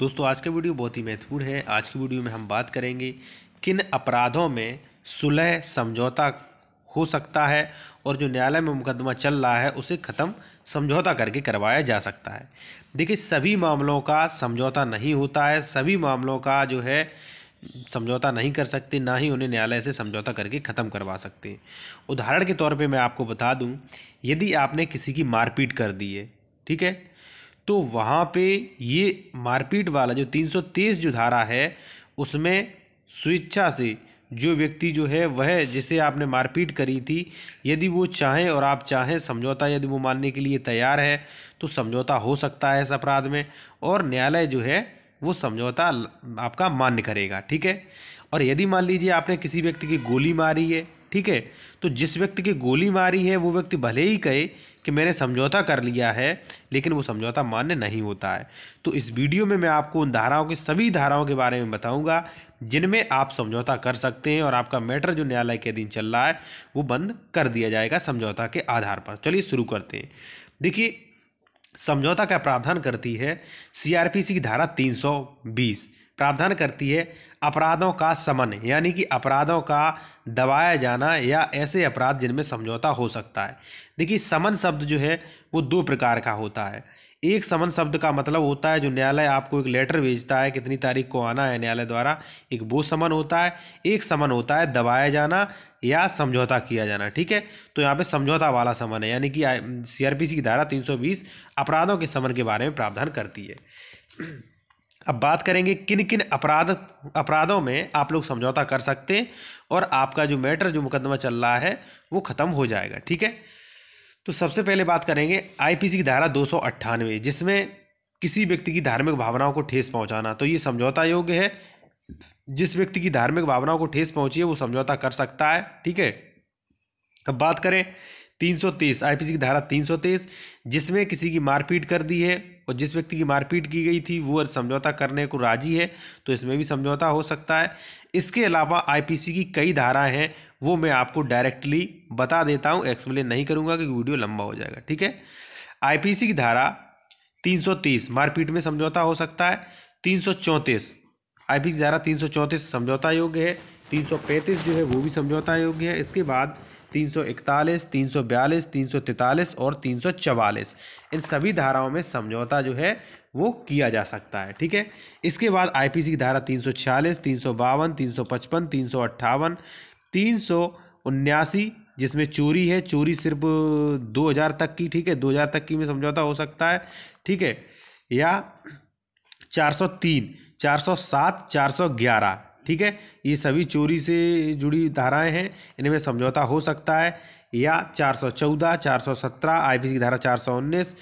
दोस्तों आज का वीडियो बहुत ही महत्वपूर्ण है आज की वीडियो में हम बात करेंगे किन अपराधों में सुलह समझौता हो सकता है और जो न्यायालय में मुकदमा चल रहा है उसे ख़त्म समझौता करके करवाया जा सकता है देखिए सभी मामलों का समझौता नहीं होता है सभी मामलों का जो है समझौता नहीं कर सकते ना ही उन्हें न्यायालय से समझौता करके ख़त्म करवा सकते उदाहरण के तौर पे मैं आपको बता दूं यदि आपने किसी की मारपीट कर दी है ठीक है तो वहाँ पे ये मारपीट वाला जो 323 जो धारा है उसमें स्वेच्छा से जो व्यक्ति जो है वह जिसे आपने मारपीट करी थी यदि वो चाहें और आप चाहें समझौता यदि वो मानने के लिए तैयार है तो समझौता हो सकता है इस अपराध में और न्यायालय जो है वो समझौता आपका मान्य करेगा ठीक है और यदि मान लीजिए आपने किसी व्यक्ति की गोली मारी है ठीक है तो जिस व्यक्ति की गोली मारी है वो व्यक्ति भले ही कहे कि मैंने समझौता कर लिया है लेकिन वो समझौता मान्य नहीं होता है तो इस वीडियो में मैं आपको उन धाराओं के सभी धाराओं के बारे में बताऊंगा जिनमें आप समझौता कर सकते हैं और आपका मैटर जो न्यायालय के दिन चल रहा है वो बंद कर दिया जाएगा समझौता के आधार पर चलिए शुरू करते हैं देखिए समझौता का प्रावधान करती है सी की धारा तीन प्रावधान करती है अपराधों का समन यानी कि अपराधों का दबाया जाना या ऐसे अपराध जिनमें समझौता हो सकता है देखिए समन शब्द जो है वो दो प्रकार का होता है एक समन शब्द का मतलब होता है जो न्यायालय आपको एक लेटर भेजता है कितनी तारीख को आना है न्यायालय द्वारा एक वो समन होता है एक समन होता है दबाया जाना या समझौता किया जाना ठीक है तो यहाँ पे समझौता वाला समन है यानी कि सीआरपीसी की धारा 320 अपराधों के समन के बारे में प्रावधान करती है अब बात करेंगे किन किन अपराध अपराधों में आप लोग समझौता कर सकते हैं और आपका जो मैटर जो मुकदमा चल रहा है वो ख़त्म हो जाएगा ठीक है तो सबसे पहले बात करेंगे आईपीसी की धारा दो जिसमें किसी व्यक्ति की धार्मिक भावनाओं को ठेस पहुंचाना तो ये समझौता योग्य है जिस व्यक्ति की धार्मिक भावनाओं को ठेस पहुँची है वो समझौता कर सकता है ठीक है अब बात करें 330 आईपीसी की धारा 330 जिसमें किसी की मारपीट कर दी है और जिस व्यक्ति की मारपीट की गई थी वो समझौता करने को राजी है तो इसमें भी समझौता हो सकता है इसके अलावा आईपीसी की कई धाराएं हैं वो मैं आपको डायरेक्टली बता देता हूँ एक्सप्लेन नहीं करूँगा क्योंकि वीडियो लंबा हो जाएगा ठीक है सी की धारा तीस मारपीट में समझौता हो सकता है तीन पी सी धारा चौंतीस समझौता योग्य है पैंतीस जो है वो भी समझौता योग्य है इसके बाद तीन सौ इकतालीस तीन सौ बयालीस तीन सौ तैंतालीस और तीन सौ चवालीस इन सभी धाराओं में समझौता जो है वो किया जा सकता है ठीक है इसके बाद आईपीसी की धारा तीन सौ छियालीस तीन सौ बावन तीन सौ पचपन तीन सौ अट्ठावन तीन सौ उन्यासी जिसमें चोरी है चोरी सिर्फ दो हज़ार तक की ठीक है दो हज़ार तक की में समझौता हो सकता है ठीक है या चार सौ तीन चार सौ सात चार सौ ग्यारह ठीक है ये सभी चोरी से जुड़ी धाराएं हैं इनमें समझौता हो सकता है या 414, 417, आईपीसी की धारा 419,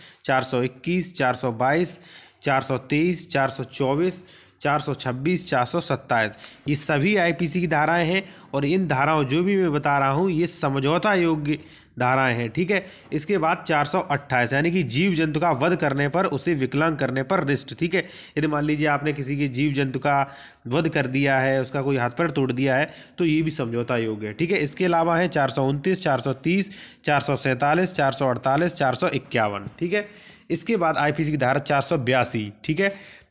421, 422, 423, 424 426, 427 ये सभी आईपीसी की धाराएं हैं और इन धाराओं जो भी मैं बता रहा हूँ ये समझौता योग्य धाराएं हैं ठीक है इसके बाद 428 यानी कि जीव जंतु का वध करने पर उसे विकलांग करने पर रिस्ट ठीक है यदि मान लीजिए आपने किसी के जीव जंतु का वध कर दिया है उसका कोई हाथ पर तोड़ दिया है तो ये भी समझौता योग्य है ठीक है इसके अलावा है चार सौ उनतीस चार सौ तीस चार सौ सैंतालीस चार सौ अड़तालीस चार सौ इक्यावन ठीक है इसके बाद आई की धारा चार सौ बयासी ठीक है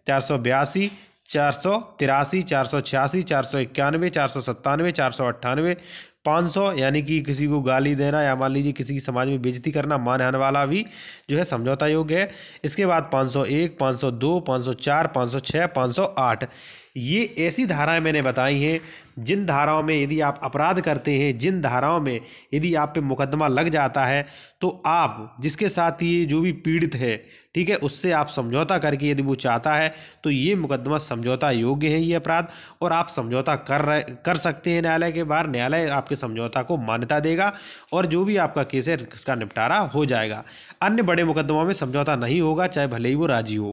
चार सौ बयासी चार सौ तिरासी चार सौ छियासी चार सौ इक्यानवे चार सौ सत्तानवे चार सौ अट्ठानवे पाँच सौ यानी कि किसी को गाली देना या मान लीजिए किसी की समाज में बेजती करना मानहान वाला भी जो है समझौता योग्य है इसके बाद पाँच सौ एक पाँच सौ दो पाँच सौ चार पाँच सौ छः पाँच सौ आठ ये ऐसी धाराएं मैंने बताई हैं जिन धाराओं में यदि आप अपराध करते हैं जिन धाराओं में यदि आप पे मुकदमा लग जाता है तो आप जिसके साथ ये जो भी पीड़ित है ठीक है उससे आप समझौता करके यदि वो चाहता है तो ये मुकदमा समझौता योग्य है ये अपराध और आप समझौता कर रहे कर सकते हैं न्यायालय के बाहर न्यायालय आपके समझौता को मान्यता देगा और जो भी आपका केस है इसका निपटारा हो जाएगा अन्य बड़े मुकदमों में समझौता नहीं होगा चाहे भले ही वो राजी हो